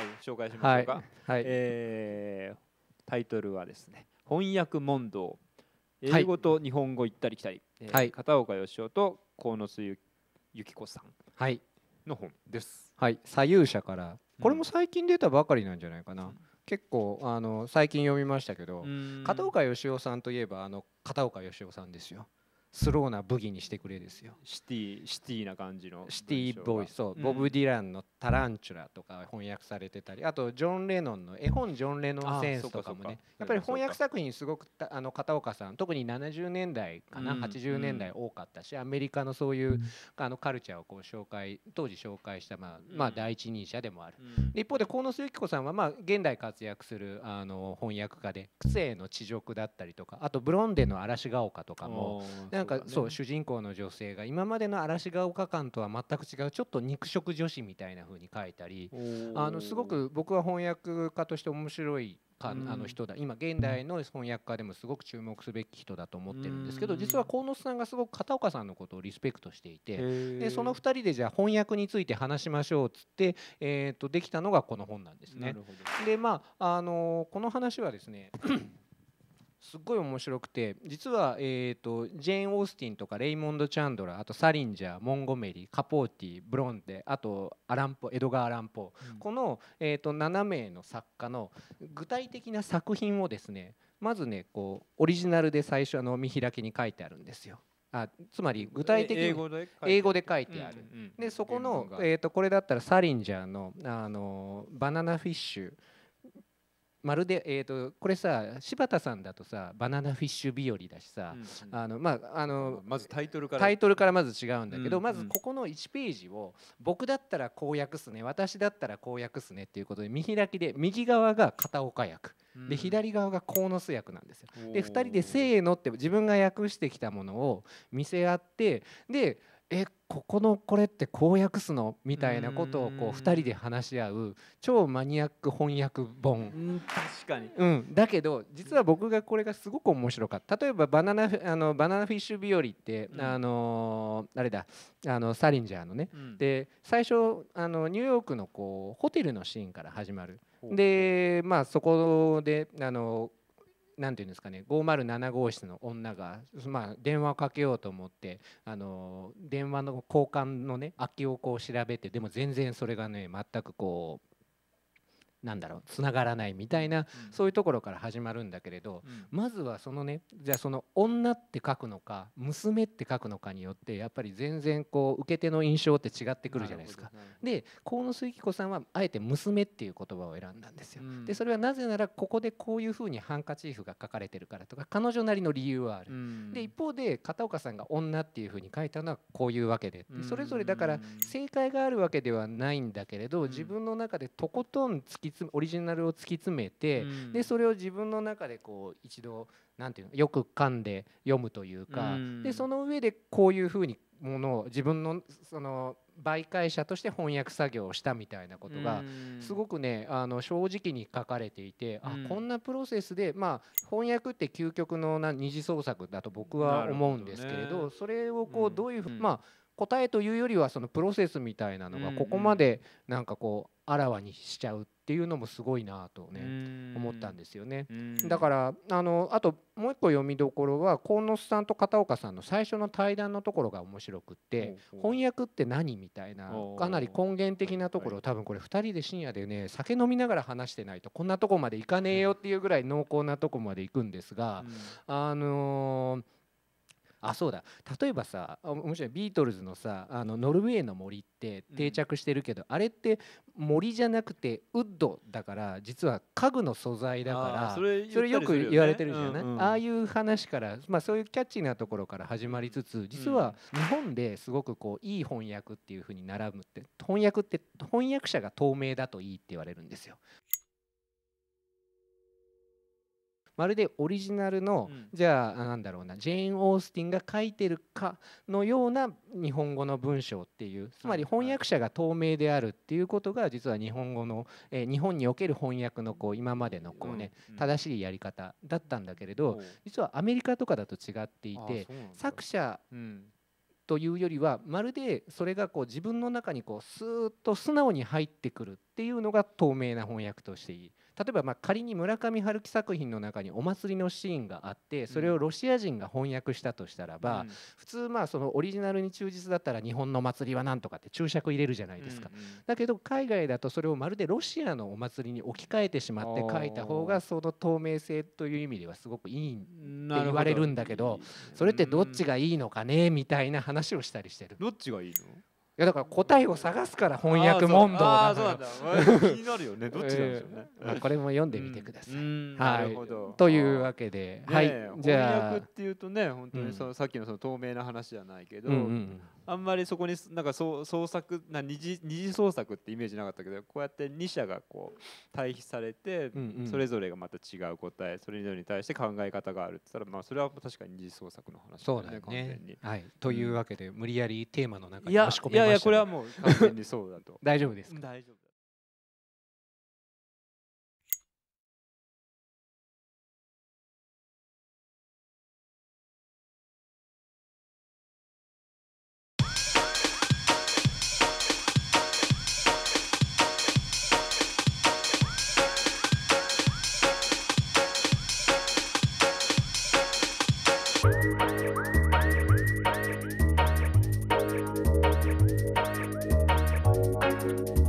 はい、紹介しましょうか、はいはい、えー、タイトルはですね「翻訳問答」英語と日本語行ったり来たり、えー、片岡義雄と鴻巣由紀子さんの本です。はい、左右者からこれも最近出たばかりなんじゃないかな、うん、結構あの最近読みましたけど片岡義雄さんといえばあの片岡義雄さんですよ。スローなブギにしてくれですよシティシティな感じのシティボーイそう、うん、ボブ・ディランの「タランチュラ」とか翻訳されてたりあとジョン・レノンの絵本「ジョン・レノンセンス」とかもねやっぱり翻訳作品すごくあの片岡さん特に70年代かな、うん、80年代多かったしアメリカのそういう、うん、あのカルチャーをこう紹介当時紹介した、まあまあ、第一人者でもある、一方で河野幸子さんは、まあ、現代活躍するあの翻訳家で「クセの地獄」だったりとかあと「ブロンデの嵐が丘」とかもなんかそう主人公の女性が今までの嵐が丘館とは全く違うちょっと肉食女子みたいな風に書いたりあのすごく僕は翻訳家として面白いか、ん、あの人だ今現代の翻訳家でもすごく注目すべき人だと思ってるんですけど、実は鴻巣さんがすごく片岡さんのことをリスペクトしていてでその2人でじゃあ翻訳について話しましょうっつって、えー、とできたのがこの本なんですね。でまああのこの話はですねすっごい面白くて実は、えーと、ジェーン・オースティンとかレイモンド・チャンドラあとサリンジャーモンゴメリカポーティブロンデあとアランポエドガー・アランポ、うん、この、えーと、7名の作家の具体的な作品をですねまずねこうオリジナルで最初の見開きに書いてあるんですよ。あつまり具体的に英語で書いてある、でそこの、えーとこれだったらサリンジャーの、あのバナナフィッシュまるで、えーと、これさ柴田さんだとさ「バナナフィッシュ日和」だしさ、あのまああのまずタイトルからタイトルからまず違うんだけど、うんうん、まずここの1ページを僕だったら公約すね私だったら公約すねっていうことで見開きで右側が片岡役。で左側が鴻巣役なんですよ。で2人で「せーの」って自分が訳してきたものを見せ合ってでえここのこれってこう訳すのみたいなことをこう2人で話し合う超マニアック翻訳本確かに、うん、だけど実は僕がこれがすごく面白かった例えばバナナあの「バナナフィッシュ日和」って、うん、あのあれだあのサリンジャーのね、うん、で最初あのニューヨークのこうホテルのシーンから始まる。でまあそこであの何て言うんですかね507号室の女が、まあ、電話をかけようと思ってあの電話の交換のね空きをこう調べてでも全然それがね全くこうなんだろうつながらないみたいな、うん、そういうところから始まるんだけれど、うん、まずはそのねじゃあその「女」って書くのか「娘」って書くのかによってやっぱり全然こう受け手の印象って違ってくるじゃないですか。で河野末紀子さんはあえて「娘」っていう言葉を選んだんですよ。うん、でそれはなぜならここでこういうふうにハンカチーフが書かれてるからとか彼女なりの理由はある。で一方で片岡さんが「女」っていうふうに書いたのはこういうわけでそれぞれだから正解があるわけではないんだけれど自分の中でとことん突ききつオリジナルを突き詰めて、うん、でそれを自分の中でこう一度なんていうのよく噛んで読むというか、うん、でその上でこういうふうにものを自分のその媒介者として翻訳作業をしたみたいなことがすごくねあの正直に書かれていてあこんなプロセスでまあ翻訳って究極のな二次創作だと僕は思うんですけれどそれをこうどういうふうまあ答えというよりはそのプロセスみたいなのがここまでなんかこうあらわにしちゃうっっていうのもすごいなとね思ったんですよね。だからあのあともう一個読みどころは鴻巣さんと片岡さんの最初の対談のところが面白くって翻訳って何みたいなかなり根源的なところを多分これ2人で深夜でね酒飲みながら話してないとこんなとこまで行かねえよっていうぐらい濃厚なとこまで行くんですがあのーあそうだ例えばさ面白いビートルズのさ「あのノルウェーの森」って定着してるけど、うん、あれって森じゃなくてウッドだから実は家具の素材だからそれ、ね,、よく言われてるじゃない、うんうん、ああいう話から、まあ、そういうキャッチーなところから始まりつつ実は日本ですごくこういい翻訳っていうふうに並ぶって翻訳って翻訳者が透明だといいって言われるんですよ。まるでオリジナルの、うん、じゃあなんだろうなジェーン・オースティンが書いてるかのような日本語の文章っていうつまり翻訳者が透明であるっていうことが実は日本語の、えー、日本における翻訳のこう今までのこうね、うんうん、正しいやり方だったんだけれど実はアメリカとかだと違っていて作者というよりはまるでそれがこう自分の中にこうスーッと素直に入ってくるっていうのが透明な翻訳としていい。例えばま仮に村上春樹作品の中にお祭りのシーンがあってそれをロシア人が翻訳したとしたらば、普通まあそのオリジナルに忠実だったら日本の祭りは何とかって注釈入れるじゃないですか、だけど海外だとそれをまるでロシアのお祭りに置き換えてしまって書いた方がその透明性という意味ではすごくいいって言われるんだけどそれってどっちがいいのかねみたいな話をしたりしてる。どっちがいいのやだから答えを探すから翻訳問答なのよ。気になるよね。どっちなんでしょね。これも読んでみてください。はい。というわけで、はい。じゃあ翻訳っていうとね、本当にそのさっきのその透明な話じゃないけど、あんまりそこになんかそう創作な二次二次創作ってイメージなかったけどこうやって2社がこう対比されて、それぞれがまた違う答えそれぞれに対して考え方があるって言ったら、まあ、それは確かに二次創作の話だねそうだね完全に、はい、というわけで無理やりテーマの中に押し込めました、いやいやこれはもう完全にそうだと 大丈夫です大丈夫 thank you